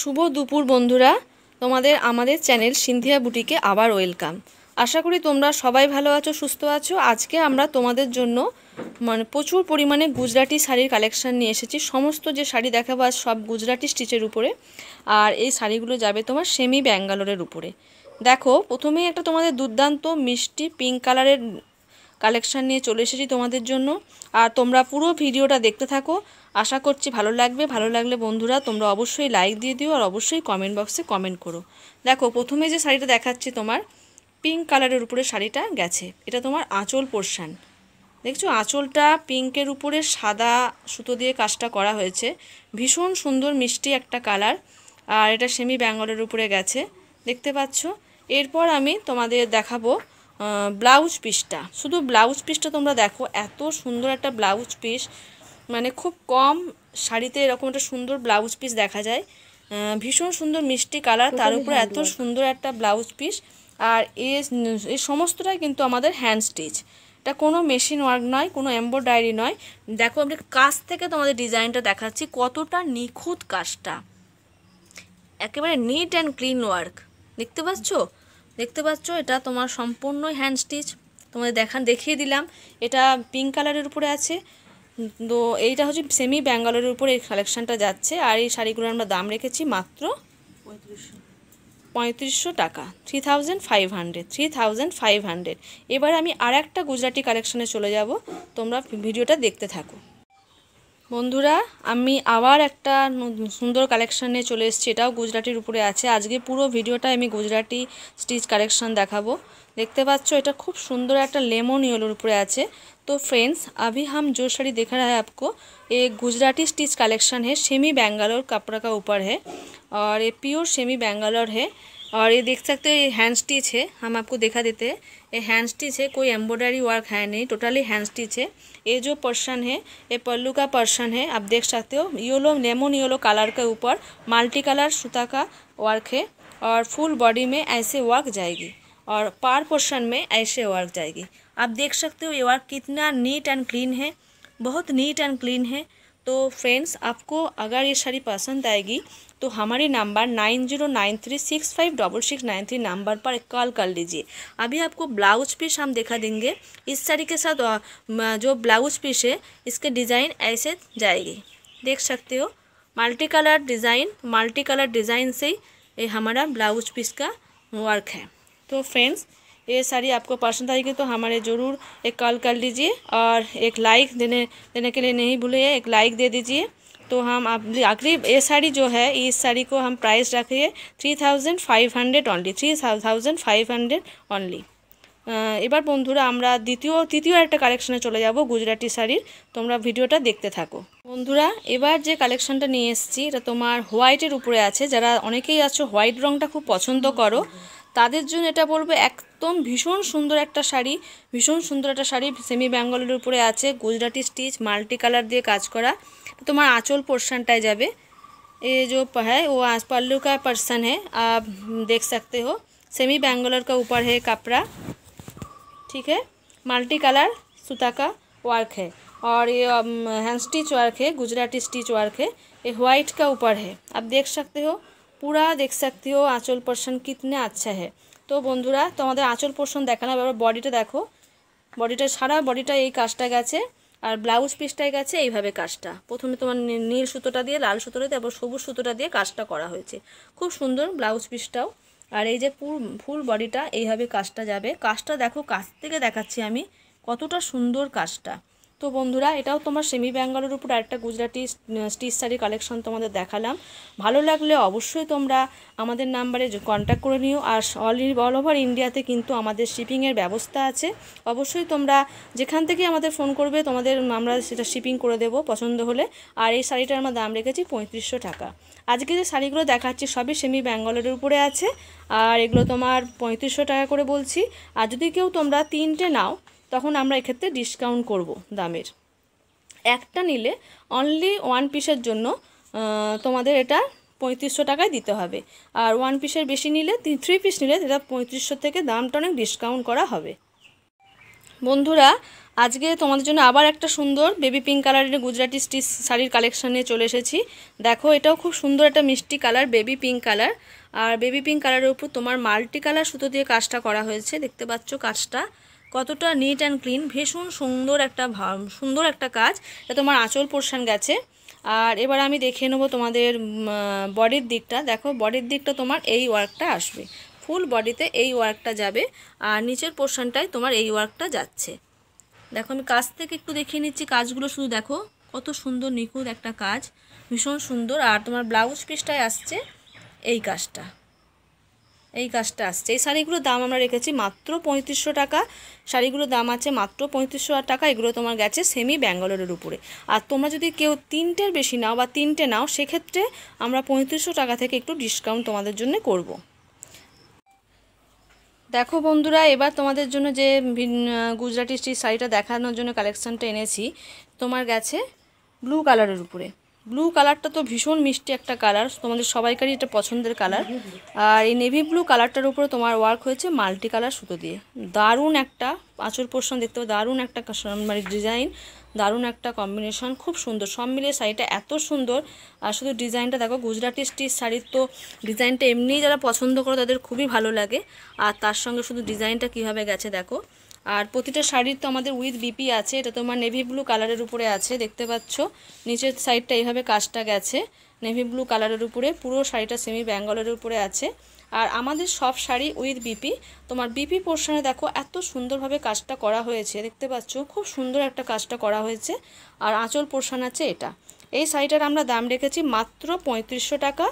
শুভ দুপুর বন্ধুরা তোমাদের আমাদের চ্যানেল সিন্ধিয়া বুটিকে আবার ওয়েলকাম আশা করি তোমরা সবাই ভালো আছো সুস্থ আছো আজকে আমরা তোমাদের জন্য মানে প্রচুর পরিমাণে গুজরাটি শাড়ির কালেকশান নিয়ে এসেছি সমস্ত যে শাড়ি দেখাবো আজ সব গুজরাটি স্টিচের উপরে আর এই শাড়িগুলো যাবে তোমার সেমি ব্যাঙ্গালোরের উপরে দেখো প্রথমেই একটা তোমাদের দুর্দান্ত মিষ্টি পিঙ্ক কালারের কালেকশান নিয়ে চলে এসেছি তোমাদের জন্য আর তোমরা পুরো ভিডিওটা দেখতে থাকো আশা করছি ভালো লাগবে ভালো লাগলে বন্ধুরা তোমরা অবশ্যই লাইক দিয়ে দিও আর অবশ্যই কমেন্ট বক্সে কমেন্ট করো দেখো প্রথমে যে শাড়িটা দেখাচ্ছি তোমার পিঙ্ক কালারের উপরে শাড়িটা গেছে এটা তোমার আঁচল পোর্শান দেখছো আঁচলটা পিঙ্কের উপরে সাদা সুতো দিয়ে কাজটা করা হয়েছে ভীষণ সুন্দর মিষ্টি একটা কালার আর এটা সেমি ব্যাঙ্গলের উপরে গেছে দেখতে পাচ্ছ এরপর আমি তোমাদের দেখাবো ব্লাউজ পিসটা শুধু ব্লাউজ পিসটা তোমরা দেখো এত সুন্দর একটা ব্লাউজ পিস মানে খুব কম শাড়িতে এরকম একটা সুন্দর ব্লাউজ পিস দেখা যায় ভীষণ সুন্দর মিষ্টি কালার তার উপরে এত সুন্দর একটা ব্লাউজ পিস আর এ সমস্তটাই কিন্তু আমাদের হ্যান্ড স্টিচ এটা কোনো মেশিন ওয়ার্ক নয় কোনো এম্বয়ডারি নয় দেখো আমি কাজ থেকে তোমাদের ডিজাইনটা দেখাচ্ছি কতটা নিখুঁত কাজটা একেবারে নিট অ্যান্ড ক্লিন ওয়ার্ক দেখতে পাচ্ছ দেখতে পাচ্ছ এটা তোমার সম্পূর্ণ হ্যান্ড স্টিচ তোমাদের দেখান দেখিয়ে দিলাম এটা পিঙ্ক কালারের উপরে আছে তো এইটা হচ্ছে সেমি ব্যাঙ্গালোরের উপর এই কালেকশানটা যাচ্ছে আর এই শাড়িগুলোর আমরা দাম রেখেছি মাত্র পঁয়ত্রিশশো পঁয়ত্রিশশো টাকা three thousand five hundred three thousand five hundred এবার আমি আর একটা গুজরাটি কালেকশানে চলে যাব তোমরা ভিডিওটা দেখতে থাকো বন্ধুরা আমি আবার একটা সুন্দর কালেকশানে চলে এসেছি এটাও গুজরাটির উপরে আছে আজকে পুরো ভিডিওটা আমি গুজরাটি স্টিচ কালেকশান দেখাবো দেখতে পাচ্ছ এটা খুব সুন্দর একটা লেমন ইয়েলোর উপরে আছে তো ফ্রেন্ডস আভি হাম জোর শাড়ি দেখা রায় আপকো এ গুজরাটি স্টিচ কালেকশান হে সেমি ব্যাঙ্গালোর কাপড়া কা উপর হে আর এ পিওর সেমি ব্যাঙ্গালোর হে और ये देख सकते हो ये हैंड स्टिच है हम आपको दिखा देते हैं ये हैंड स्टिच है कोई एम्ब्रॉयडरी वर्क है नहीं टोटली हैंड स्टिच है ये जो पर्सन है ये पल्लू का पर्सन है आप देख सकते हो योलो नेमोन योलो कलर के ऊपर मल्टी कलर सूता का वर्क है और फुल बॉडी में ऐसे वर्क जाएगी और पार पोर्शन में ऐसे वर्क जाएगी आप देख सकते हो ये वर्क कितना नीट एंड क्लीन है बहुत नीट एंड क्लीन है तो फ्रेंड्स आपको अगर ये साड़ी पसंद आएगी तो हमारे number nine zero nine three six five double six nine three number पर कॉल कर लीजिए अभी आपको ब्लाउज पीस हम दिखा देंगे इस साड़ी के साथ जो ब्लाउज पीस है इसके डिज़ाइन ऐसे जाएगी देख सकते हो multi colour design multi colour design से ये हमारा ब्लाउज पीस का वर्क है तो फ्रेंड्स ये साड़ी आपको पसंद आएगी तो हमारे ज़रूर एक कॉल कर लीजिए और एक लाइक देने देने के लिए नहीं भूलिए एक लाइक दे दीजिए तो हम आप अगली ये साड़ी जो है इस साड़ी को हम प्राइस रखिए three thousand five hundred only three thousand five hundred only এবার বন্ধুরা আমরা দ্বিতীয় তৃতীয় একটা কালেকশানে চলে যাব গুজরাটি শাড়ির তোমরা ভিডিওটা দেখতে থাকো বন্ধুরা এবার যে কালেকশানটা নিয়ে এসেছি এটা তোমার হোয়াইটের উপরে আছে যারা অনেকেই আছো হোয়াইট রঙটা খুব পছন্দ করো তাদের জন্য এটা বলবো একদম ভীষণ সুন্দর একটা শাড়ি ভীষণ সুন্দর একটা শাড়ি সেমি বেঙ্গলের উপরে আছে গুজরাটি স্টিচ মাল্টি কালার দিয়ে কাজ করা তোমার আঁচল পোর্শনটায় যাবে এ যে হ্যাঁ ও আঁচ পাল্লু কা পার্সন হ্যাঁ দেখ সকতে হো সেমি বেঙ্গলর কা উপর হে কাপড়া ঠিক মাল্টি কালার সুতা কা ওয়ার্ক হ্যাঁ হ্যান্ড স্টিচ ওয়ার্ক হ্যাঁ গুজরাটি স্টিচ ওয়ার্ক হ্যাঁ হোয়াইট কা উপর হ্যাঁ আপ দেখ সকতে হো পুরা देख सकती हो आँचल पोर्शन कितने अच्छा है তো বন্ধুরা তোমাদের আঁচল পোর্শন দেখালাম এবার বডিটা দেখো বডিটা সারা বডিটা এই কাজটা গেছে আর ব্লাউজ পিসটায় গেছে এইভাবে কাজটা প্রথমে তোমার নীল সুতোটা দিয়ে লাল সুতোটা দিয়ে তারপর সবুজ সুতোটা দিয়ে কাজটা করা হয়েছে খুব সুন্দর ব্লাউজ পিসটাও আর এই যে ফুল ফুল বডিটা এইভাবে কাজটা যাবে কাজটা দেখো কাছ থেকে দেখাচ্ছি আমি কতটা সুন্দর কাজটা তো বন্ধুরা এটাও তোমার সেমি ব্যাঙ্গালোর উপর একটা গুজরাটি স্টিচ শাড়ি কালেকশন তোমাদের দেখালাম ভালো লাগলে অবশ্যই তোমরা আমাদের নাম্বারে কন্ট্যাক্ট করে নিও আর অল অল ওভার ইন্ডিয়াতে কিন্তু আমাদের শিপিংয়ের ব্যবস্থা আছে অবশ্যই তোমরা যেখান থেকে আমাদের ফোন করবে তোমাদের আমরা সেটা শিপিং করে দেবো পছন্দ হলে আর এই শাড়িটার আমরা দাম রেখেছি পঁয়ত্রিশশো টাকা আজকে যে শাড়িগুলো দেখাচ্ছি সবই সেমি ব্যাঙ্গালোরের উপরে আছে আর এগুলো তোমার পঁয়ত্রিশশো টাকা করে বলছি আর যদি কেউ তোমরা তিনটে নাও তখন আমরা এক্ষেত্রে ডিসকাউন্ট করব দামের একটা নিলে অনলি ওয়ান পিসের জন্য তোমাদের এটা পঁয়ত্রিশশো টাকায় দিতে হবে আর ওয়ান পিসের বেশি নিলে থ্রি পিস নিলে সেটা পঁয়ত্রিশশো থেকে দামটা অনেক ডিসকাউন্ট করা হবে বন্ধুরা আজকে তোমাদের জন্য আবার একটা সুন্দর বেবি পিঙ্ক কালারের গুজরাটি স্টিচ শাড়ির কালেকশন নিয়ে চলে এসেছি দেখো এটাও খুব সুন্দর একটা মিষ্টি কালার বেবি পিঙ্ক কালার আর বেবি পিঙ্ক কালারের উপর তোমার মাল্টি কালার সুতো দিয়ে কাজটা করা হয়েছে দেখতে পাচ্ছ কাজটা কতটা নিট অ্যান্ড ক্লিন ভীষণ সুন্দর একটা সুন্দর একটা কাজ এটা তোমার আঁচল পোর্শান গেছে আর এবার আমি দেখে নেবো তোমাদের বডির দিকটা দেখো বডির দিকটা তোমার এই ওয়ার্কটা আসবে ফুল বডিতে এই ওয়ার্কটা যাবে আর নিচের পোর্শনটায় তোমার এই ওয়ার্কটা যাচ্ছে দেখো আমি কাজ থেকে একটু দেখিয়ে নিচ্ছি কাজগুলো শুধু দেখো কত সুন্দর নিখুঁত একটা কাজ ভীষণ সুন্দর আর তোমার ব্লাউজ পিসটায় আসছে এই কাজটা এই কাজটা আসছে এই শাড়িগুলোর দাম আমরা রেখেছি মাত্র পঁয়ত্রিশশো টাকা শাড়িগুলোর দাম আছে মাত্র পঁয়ত্রিশশো টাকা এগুলো তোমার গেছে সেমি ব্যাঙ্গালোরের উপরে আর তোমরা যদি কেউ তিনটের বেশি নাও বা তিনটে নাও সেক্ষেত্রে আমরা পঁয়ত্রিশশো টাকা থেকে একটু ডিসকাউন্ট তোমাদের জন্য করব। দেখো বন্ধুরা এবার তোমাদের জন্য যে গুজরাটি স্টিচ শাড়িটা দেখানোর জন্য কালেকশানটা এনেছি তোমার গেছে ব্লু কালারের উপরে ব্লু কালারটা তো ভীষণ মিষ্টি একটা কালার তোমাদের সবাইকারই এটা পছন্দের কালার আর এই নেভি ব্লু কালারটার উপরে তোমার ওয়ার্ক হয়েছে মাল্টি কালার সুতো দিয়ে দারুণ একটা আঁচুর পোষণ দেখতে পাবে দারুণ একটা মানে ডিজাইন দারুণ একটা কম্বিনেশন খুব সুন্দর সব মিলিয়ে শাড়িটা এত সুন্দর আর শুধু ডিজাইনটা দেখো গুজরাটি স্টিচ শাড়ির তো ডিজাইনটা এমনিই যারা পছন্দ করে তাদের খুবই ভালো লাগে আর তার সঙ্গে শুধু ডিজাইনটা কীভাবে গেছে দেখো আর প্রতিটা শাড়ির তো আমাদের উইথ বিপি আছে এটা তোমার নেভি ব্লু কালারের উপরে আছে দেখতে পাচ্ছ নিচের সাইডটা এইভাবে কাজটা গেছে নেভি ব্লু কালারের উপরে পুরো শাড়িটা সেমি ব্যাঙ্গলের উপরে আছে আর আমাদের সব শাড়ি উইথ বিপি তোমার বিপি পোর্শনে দেখো এত সুন্দরভাবে কাজটা করা হয়েছে দেখতে পাচ্ছ খুব সুন্দর একটা কাজটা করা হয়েছে আর আঁচল পোর্শন আছে এটা এই শাড়িটার আমরা দাম রেখেছি মাত্র পঁয়ত্রিশশো টাকা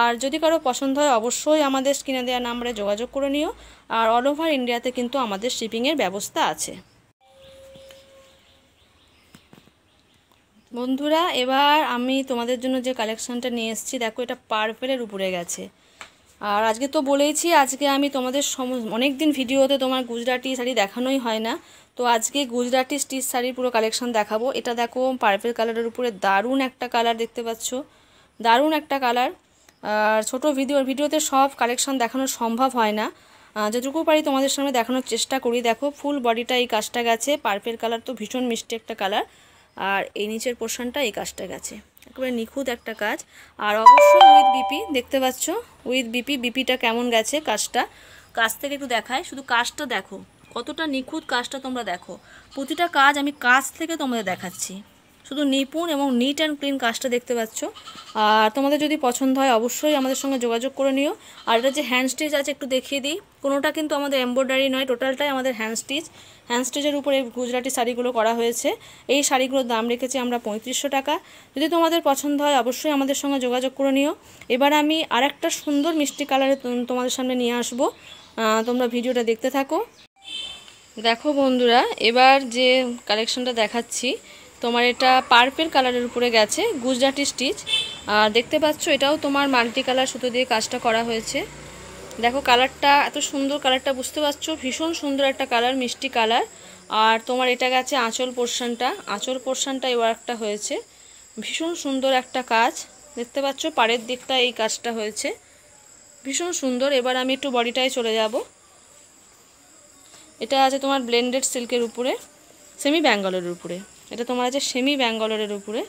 আর যদি কারো পছন্দ হয় অবশ্যই আমাদের কিনে দেওয়া নাম্বারে যোগাযোগ করে নিও আর অল ওভার ইন্ডিয়াতে কিন্তু আমাদের শিপিংয়ের ব্যবস্থা আছে বন্ধুরা এবার আমি তোমাদের জন্য যে কালেকশানটা নিয়ে এসেছি দেখো এটা পার্পেলের উপরে গেছে আর আজকে তো বলেইছি আজকে আমি তোমাদের সম অনেক দিন ভিডিওতে তোমার গুজরাটি শাড়ি দেখানোই হয় না তো আজকে গুজরাটি স্টিচ শাড়ির পুরো কালেকশন দেখাবো এটা দেখো পার্পেল কালারের উপরে দারুণ একটা কালার দেখতে পাচ্ছ দারুণ একটা কালার আর ছোটো ভিডিও ভিডিওতে সব কালেকশন দেখানো সম্ভব হয় না যতটুকু পারি তোমাদের সামনে দেখানোর চেষ্টা করি দেখো ফুল বডিটা এই কাজটা গেছে পার্পেল কালার তো ভীষণ মিষ্টি একটা কালার আর এই নিচের পোর্শনটা এই কাজটা গেছে একেবারে নিখুঁত একটা কাজ আর অবশ্যই উইথ বিপি দেখতে পাচ্ছ উইথ বিপি বিপিটা কেমন গেছে কাজটা কাজ থেকে একটু দেখায় শুধু কাজটা দেখো কতটা নিখুঁত কাজটা তোমরা দেখো প্রতিটা কাজ আমি কাজ থেকে তোমাদের দেখাচ্ছি শুধু নিপুণ এবং নিট অ্যান্ড ক্লিন কাজটা দেখতে পাচ্ছ আর তোমাদের যদি পছন্দ হয় অবশ্যই আমাদের সঙ্গে যোগাযোগ করে নিও আর এটা যে হ্যান্ড স্টিচ আছে একটু দেখিয়ে দিই কোনোটা কিন্তু আমাদের এম্ব্রয়ডারি নয় টোটালটাই আমাদের হ্যান্ড স্টিচ হ্যান্ড স্টিচের উপরে গুজরাটি শাড়িগুলো করা হয়েছে এই শাড়িগুলোর দাম রেখেছি আমরা পঁয়ত্রিশশো টাকা যদি তোমাদের পছন্দ হয় অবশ্যই আমাদের সঙ্গে যোগাযোগ করে নিও এবার আমি আর একটা সুন্দর মিষ্টি কালারে তোমাদের সামনে নিয়ে আসব তোমরা ভিডিওটা দেখতে থাকো দেখো বন্ধুরা এবার যে কালেকশনটা দেখাচ্ছি তোমার এটা পার্পেল কালারের উপরে গেছে গুজরাটি স্টিচ আর দেখতে পাচ্ছ এটাও তোমার মাল্টি কালার সুতো দিয়ে কাজটা করা হয়েছে দেখো কালারটা এত সুন্দর কালারটা বুঝতে পারছো ভীষণ সুন্দর একটা কালার মিষ্টি কালার আর তোমার এটা গেছে আঁচল পোর্শনটা আঁচল পোর্শনটা এই ওয়ার্কটা হয়েছে ভীষণ সুন্দর একটা কাজ দেখতে পাচ্ছ পাড়ের দিকটা এই কাজটা হয়েছে ভীষণ সুন্দর এবার আমি একটু বডিটায় চলে যাব এটা আছে তোমার ব্লেন্ডেড সিল্কের উপরে সেমি ব্যাঙ্গালোরের উপরে এটা তোমার আছে সেমি ব্যাঙ্গলোরের উপরে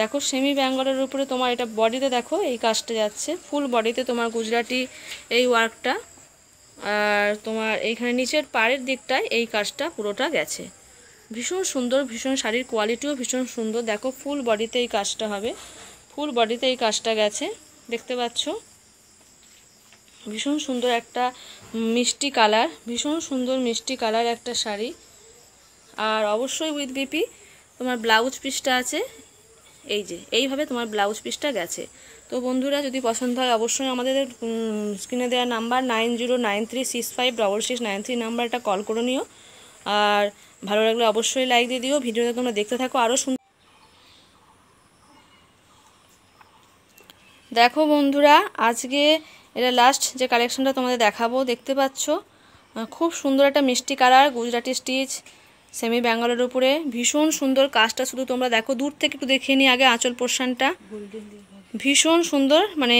দেখো সেমি ব্যাঙ্গলের উপরে তোমার এটা বডিতে দেখো এই কাজটা যাচ্ছে ফুল বডিতে তোমার গুজরাটি এই ওয়ার্কটা আর তোমার এইখানে নিচের পাড়ের দিকটায় এই কাজটা পুরোটা গেছে ভীষণ সুন্দর ভীষণ শাড়ির কোয়ালিটিও ভীষণ সুন্দর দেখো ফুল বডিতে এই কাজটা হবে ফুল বডিতে এই কাজটা গেছে দেখতে পাচ্ছ ভীষণ সুন্দর একটা মিষ্টি কালার ভীষণ সুন্দর মিষ্টি কালার একটা শাড়ি আর অবশ্যই উইথ বিপি তোমার ব্লাউজ পিসটা আছে এই যে এইভাবে তোমার ব্লাউজ পিসটা গেছে তো বন্ধুরা যদি পছন্দ হয় অবশ্যই আমাদের স্ক্রিনে দেওয়া number nine zero nine three six five double six nine three নাম্বারটা কল করে নিও আর ভালো লাগলে অবশ্যই লাইক দিয়ে দিও ভিডিওটা তোমরা দেখতে থাকো আরও সুন্দর দেখো বন্ধুরা আজকে এটা লাস্ট যে কালেকশনটা তোমাদের দেখাবো দেখতে পাচ্ছ খুব সুন্দর একটা মিষ্টি colour Gujarati stitch semi Bangalore উপরে ভীষণ সুন্দর কাজটা শুধু তোমরা দেখো দূর থেকে একটু দেখে নিই আগে আঁচল পোর্শানটা ভীষণ সুন্দর মানে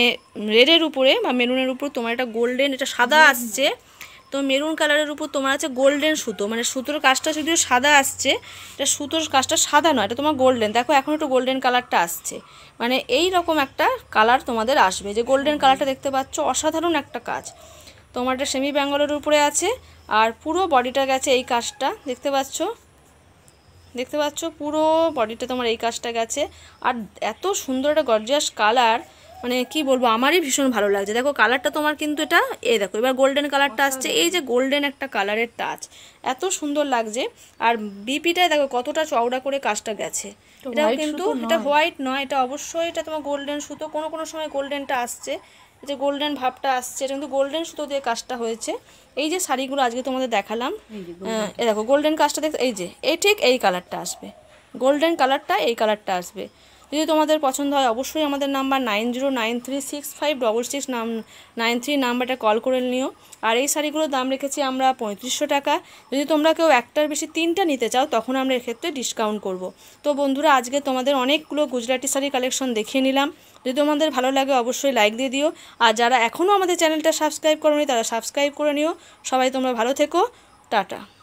রেডের উপরে বা মেরুনের উপর তোমার এটা গোল্ডেন এটা সাদা আসছে তো মেরুন কালারের উপর তোমার আছে গোল্ডেন সুতো মানে সুতোর কাজটা যদিও সাদা আসছে এটা সুতোর কাজটা সাদা নয় এটা তোমার গোল্ডেন দেখো এখন একটু গোল্ডেন কালারটা আসছে মানে এই রকম একটা কালার তোমাদের আসবে যে গোল্ডেন কালারটা দেখতে পাচ্ছ অসাধারণ একটা কাজ তোমার এটা সেমি ব্যাঙ্গালোর উপরে আছে আর পুরো বডিটা গেছে এই কাজটা দেখতে পাচ্ছ দেখতে পাচ্ছ পুরো বডিটা তোমার এই কাজটা গেছে আর এত সুন্দর একটা গর্জিয়াস কালার মানে কি বলবো আমারই ভীষণ ভালো লাগছে দেখো কালারটা তোমার কিন্তু এটা এ দেখো এবার গোল্ডেন কালারটা আসছে এই যে গোল্ডেন একটা কালারের টাচ এত সুন্দর লাগছে আর বিপিটায় দেখো কতটা চওড়া করে কাজটা গেছে এটাও কিন্তু এটা হোয়াইট নয় এটা অবশ্যই এটা তোমার গোল্ডেন সুতো কোনো কোনো সময় গোল্ডেনটা আসছে যে গোল্ডেন ভাবটা আসছে এটা কিন্তু গোল্ডেন সুতো দিয়ে কাজটা হয়েছে এই যে শাড়িগুলো আজকে তোমাদের দেখালাম এ দেখো গোল্ডেন কাজটা দেখ এই যে এই ঠিক এই কালারটা আসবে গোল্ডেন কালারটা এই কালারটা আসবে যদি তোমাদের পছন্দ হয় অবশ্যই আমাদের number nine zero nine three six five double six নাম নাইন থ্রি নাম্বারটা কল করে নিও আর এই শাড়িগুলোর দাম রেখেছি আমরা পঁয়ত্রিশশো টাকা যদি তোমরা কেউ একটার বেশি তিনটা নিতে চাও তখন আমরা এক্ষেত্রে ডিসকাউন্ট করব তো বন্ধুরা আজকে তোমাদের অনেকগুলো গুজরাটি শাড়ি কালেকশন দেখিয়ে নিলাম যদি তোমাদের ভালো লাগে অবশ্যই লাইক দিয়ে দিও আর যারা এখনও আমাদের চ্যানেলটা সাবস্ক্রাইব করোনি তারা সাবস্ক্রাইব করে নিও সবাই তোমরা ভালো থেকো টাটা